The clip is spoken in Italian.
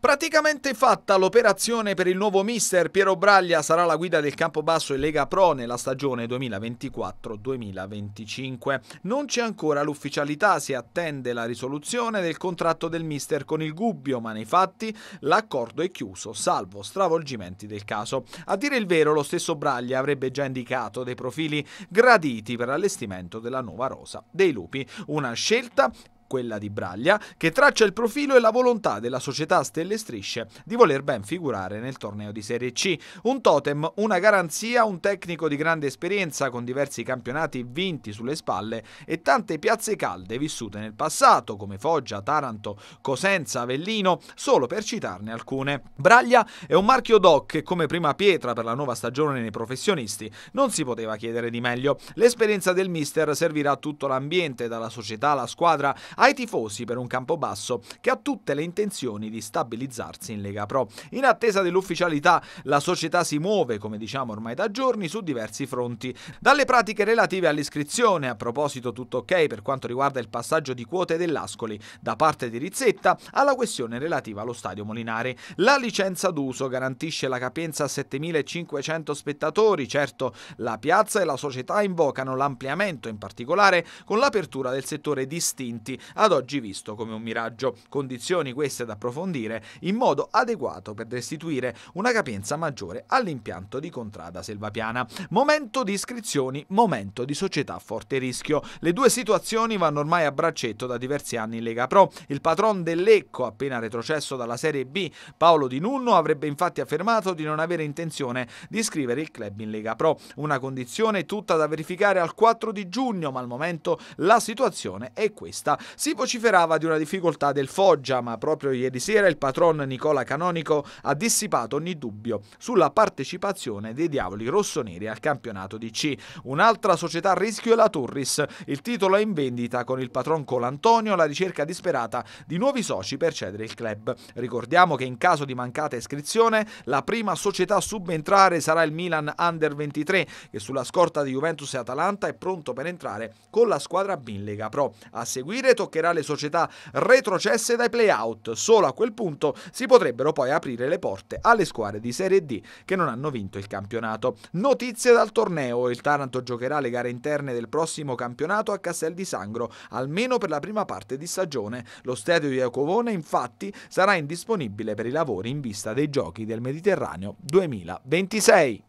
Praticamente fatta l'operazione per il nuovo mister Piero Braglia sarà la guida del Campobasso e Lega Pro nella stagione 2024-2025. Non c'è ancora l'ufficialità, si attende la risoluzione del contratto del mister con il Gubbio, ma nei fatti l'accordo è chiuso, salvo stravolgimenti del caso. A dire il vero, lo stesso Braglia avrebbe già indicato dei profili graditi per l'allestimento della nuova rosa dei Lupi, una scelta quella di Braglia, che traccia il profilo e la volontà della società Stelle Strisce di voler ben figurare nel torneo di Serie C. Un totem, una garanzia, un tecnico di grande esperienza con diversi campionati vinti sulle spalle e tante piazze calde vissute nel passato come Foggia, Taranto, Cosenza, Avellino, solo per citarne alcune. Braglia è un marchio doc che come prima pietra per la nuova stagione nei professionisti non si poteva chiedere di meglio. L'esperienza del mister servirà a tutto l'ambiente, dalla società alla squadra ai tifosi per un campo basso che ha tutte le intenzioni di stabilizzarsi in Lega Pro. In attesa dell'ufficialità, la società si muove, come diciamo ormai da giorni, su diversi fronti. Dalle pratiche relative all'iscrizione, a proposito tutto ok per quanto riguarda il passaggio di quote dell'Ascoli da parte di Rizzetta, alla questione relativa allo stadio Molinari. La licenza d'uso garantisce la capienza a 7.500 spettatori, certo la piazza e la società invocano l'ampliamento in particolare con l'apertura del settore distinti ad oggi visto come un miraggio, condizioni queste da approfondire in modo adeguato per restituire una capienza maggiore all'impianto di Contrada Selvapiana. Momento di iscrizioni, momento di società a forte rischio. Le due situazioni vanno ormai a braccetto da diversi anni in Lega Pro. Il patron dell'Ecco, appena retrocesso dalla Serie B, Paolo Di Nunno, avrebbe infatti affermato di non avere intenzione di iscrivere il club in Lega Pro, una condizione tutta da verificare al 4 di giugno, ma al momento la situazione è questa. Si vociferava di una difficoltà del Foggia, ma proprio ieri sera il patron Nicola Canonico ha dissipato ogni dubbio sulla partecipazione dei diavoli rossoneri al campionato di C. Un'altra società a rischio è la Turris. Il titolo è in vendita con il patron Colantonio alla ricerca disperata di nuovi soci per cedere il club. Ricordiamo che in caso di mancata iscrizione la prima società a subentrare sarà il Milan Under 23 che sulla scorta di Juventus e Atalanta è pronto per entrare con la squadra B in Lega Pro. A seguire tocca bloccherà le società retrocesse dai playout. Solo a quel punto si potrebbero poi aprire le porte alle squadre di Serie D che non hanno vinto il campionato. Notizie dal torneo: il Taranto giocherà le gare interne del prossimo campionato a Castel di Sangro, almeno per la prima parte di stagione. Lo stadio di Iacovone, infatti, sarà indisponibile per i lavori in vista dei Giochi del Mediterraneo 2026.